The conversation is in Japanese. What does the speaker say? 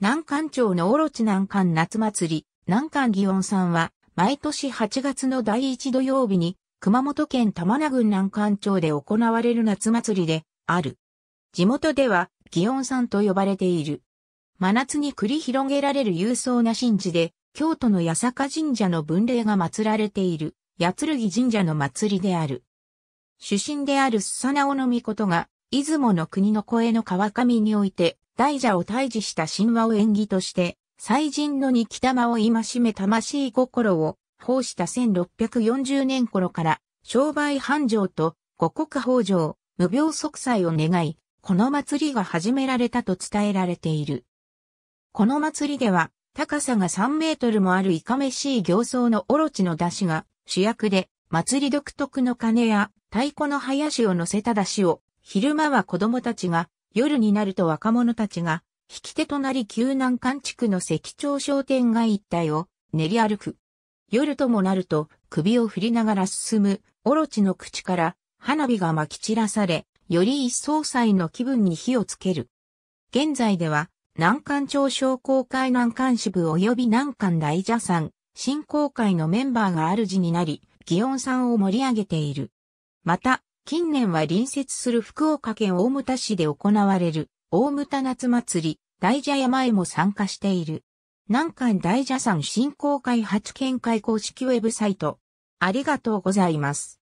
南関町のオロチ南関夏祭り、南関祇園さんは、毎年8月の第一土曜日に、熊本県玉名郡南関町で行われる夏祭りで、ある。地元では、祇園さんと呼ばれている。真夏に繰り広げられる勇壮な神事で、京都の八坂神社の分霊が祀られている、八剣神社の祭りである。主神であるスサナオノミコトが、出雲の国の声の川上において、大蛇を退治した神話を縁起として、祭神の二北玉を戒め魂心を奉した1640年頃から、商売繁盛と五穀豊穣、無病息災を願い、この祭りが始められたと伝えられている。この祭りでは、高さが3メートルもあるいかめしい行僧のオロチの出汁が主役で、祭り独特の鐘や太鼓の林を乗せた出汁を、昼間は子供たちが夜になると若者たちが、引き手となり旧南館地区の石町商店街一帯を練り歩く。夜ともなると、首を振りながら進む、オロチの口から花火が撒き散らされ、より一層祭の気分に火をつける。現在では、南館町商工会南館支部及び南館大社さん、振興会のメンバーが主になり、祇園さんを盛り上げている。また、近年は隣接する福岡県大牟田市で行われる大牟田夏祭り大蛇山へも参加している。南関大蛇山振興会発見会公式ウェブサイト。ありがとうございます。